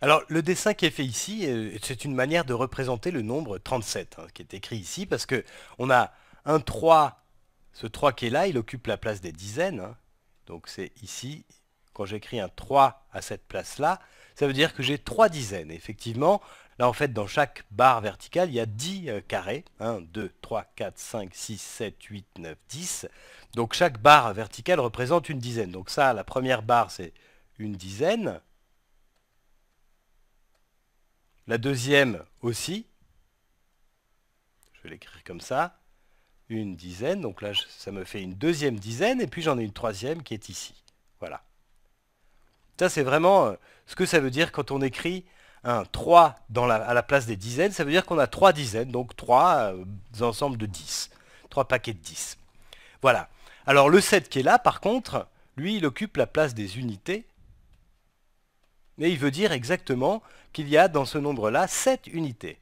Alors le dessin qui est fait ici, euh, c'est une manière de représenter le nombre 37 hein, qui est écrit ici parce qu'on on a un 3, ce 3 qui est là, il occupe la place des dizaines. Hein. donc c'est ici, quand j'écris un 3 à cette place-là, ça veut dire que j'ai 3 dizaines. effectivement, là en fait dans chaque barre verticale, il y a 10 euh, carrés. 1, 2, 3, 4, 5, 6, 7, 8, 9, 10. Donc chaque barre verticale représente une dizaine. Donc ça, la première barre c'est une dizaine. La deuxième aussi. Je vais l'écrire comme ça. Une dizaine. Donc là, ça me fait une deuxième dizaine. Et puis j'en ai une troisième qui est ici. Voilà. Ça, c'est vraiment euh, ce que ça veut dire quand on écrit un 3 dans la, à la place des dizaines. Ça veut dire qu'on a trois dizaines. Donc trois euh, ensembles de 10. trois paquets de 10. Voilà. Alors le 7 qui est là, par contre, lui, il occupe la place des unités. Mais il veut dire exactement qu'il y a dans ce nombre-là 7 unités.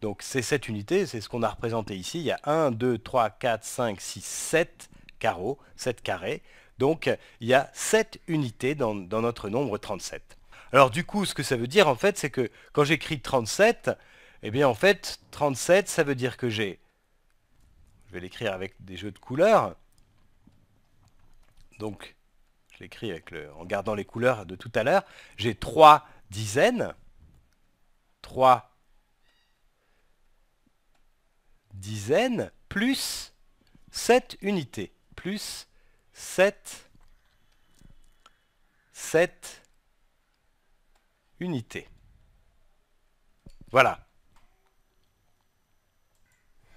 Donc ces 7 unités, c'est ce qu'on a représenté ici. Il y a 1, 2, 3, 4, 5, 6, 7 carreaux, 7 carrés. Donc il y a 7 unités dans, dans notre nombre 37. Alors du coup, ce que ça veut dire en fait, c'est que quand j'écris 37, eh bien en fait, 37, ça veut dire que j'ai... Je vais l'écrire avec des jeux de couleurs. Donc je l'écris en gardant les couleurs de tout à l'heure, j'ai 3 dizaines, 3 dizaines, plus 7 unités, plus 7, 7 unités. Voilà.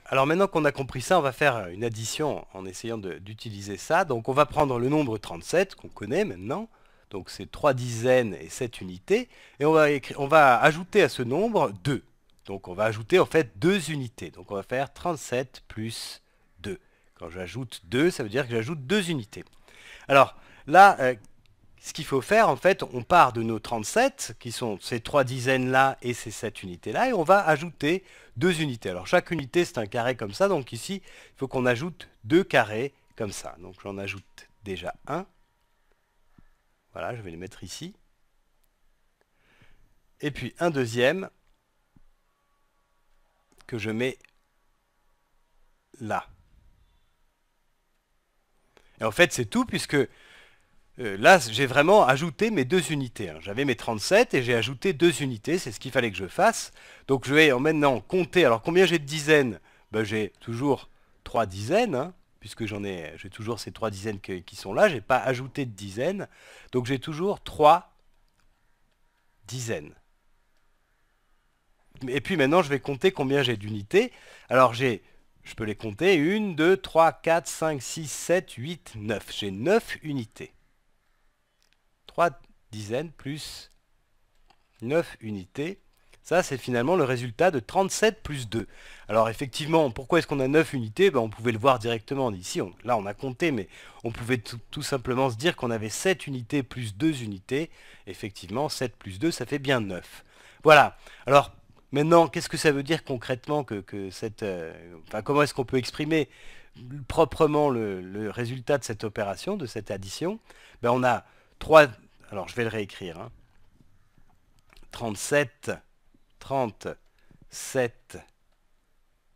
Alors maintenant qu'on a compris ça, on va faire euh, une addition en essayant d'utiliser ça. Donc on va prendre le nombre 37 qu'on connaît maintenant. Donc c'est 3 dizaines et 7 unités. Et on va, ajouter à ce nombre 2. Donc on va ajouter en fait 2 unités. Donc on va faire 37 plus 2. Quand j'ajoute 2, ça veut dire que j'ajoute 2 unités. Alors là, euh, ce qu'il faut faire, en fait, on part de nos 37, qui sont ces trois dizaines-là et ces sept unités-là, et on va ajouter deux unités. Alors chaque unité, c'est un carré comme ça, donc ici, il faut qu'on ajoute deux carrés comme ça. Donc j'en ajoute déjà un. Voilà, je vais le mettre ici. Et puis un deuxième que je mets là. Et en fait, c'est tout, puisque euh, là, j'ai vraiment ajouté mes deux unités. Hein. J'avais mes 37 et j'ai ajouté deux unités, c'est ce qu'il fallait que je fasse. Donc je vais maintenant compter. Alors combien j'ai de dizaines ben, J'ai toujours trois dizaines, hein, puisque j'en ai, j'ai toujours ces trois dizaines qui sont là. J'ai pas ajouté de dizaines, donc j'ai toujours trois dizaines. Et puis maintenant, je vais compter combien j'ai d'unités. Alors j'ai je peux les compter. 1, 2, 3, 4, 5, 6, 7, 8, 9. J'ai 9 unités. 3 dizaines plus 9 unités. Ça, c'est finalement le résultat de 37 plus 2. Alors effectivement, pourquoi est-ce qu'on a 9 unités ben, On pouvait le voir directement ici. là, on a compté, mais on pouvait tout, simplement se dire qu'on avait 7 unités plus 2 unités. Effectivement, 7 plus 2, ça fait bien 9. Voilà. Alors maintenant, qu'est-ce que ça veut dire concrètement euh, comment est-ce qu'on peut exprimer proprement le, résultat de cette opération, de cette addition ben, On a 3 alors je vais le réécrire. 37, hein. 37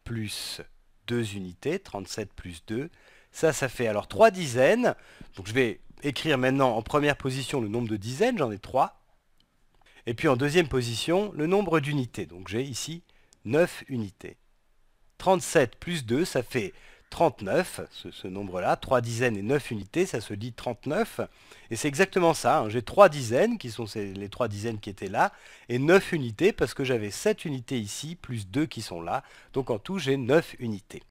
plus 2 unités, 37 plus 2, ça, ça fait alors 3 dizaines. Donc je vais écrire maintenant en première position le nombre de dizaines, j'en ai 3. Et puis en deuxième position, le nombre d'unités. Donc j'ai ici 9 unités. 37 plus 2, ça fait 39, ce, nombre-là, 3 dizaines et 9 unités, ça se dit 39. Et c'est exactement ça, hein. j'ai 3 dizaines, qui sont les 3 dizaines qui étaient là, et 9 unités, parce que j'avais 7 unités ici, plus 2 qui sont là. Donc en tout, j'ai 9 unités.